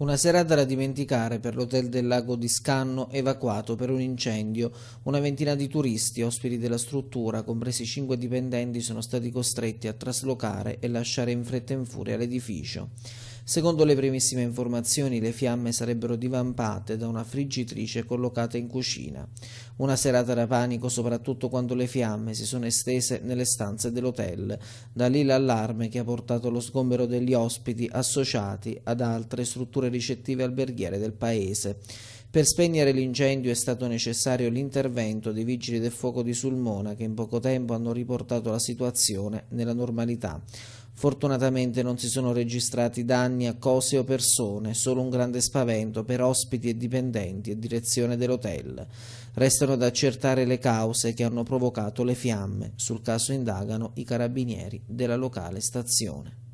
Una serata da dimenticare per l'hotel del lago di Scanno evacuato per un incendio. Una ventina di turisti, ospiti della struttura, compresi cinque dipendenti, sono stati costretti a traslocare e lasciare in fretta e in furia l'edificio. Secondo le primissime informazioni, le fiamme sarebbero divampate da una friggitrice collocata in cucina. Una serata da panico, soprattutto quando le fiamme si sono estese nelle stanze dell'hotel. Da lì l'allarme che ha portato allo sgombero degli ospiti associati ad altre strutture ricettive alberghiere del paese. Per spegnere l'incendio è stato necessario l'intervento dei vigili del fuoco di Sulmona che in poco tempo hanno riportato la situazione nella normalità. Fortunatamente non si sono registrati danni a cose o persone, solo un grande spavento per ospiti e dipendenti e direzione dell'hotel. Restano da accertare le cause che hanno provocato le fiamme. Sul caso indagano i carabinieri della locale stazione.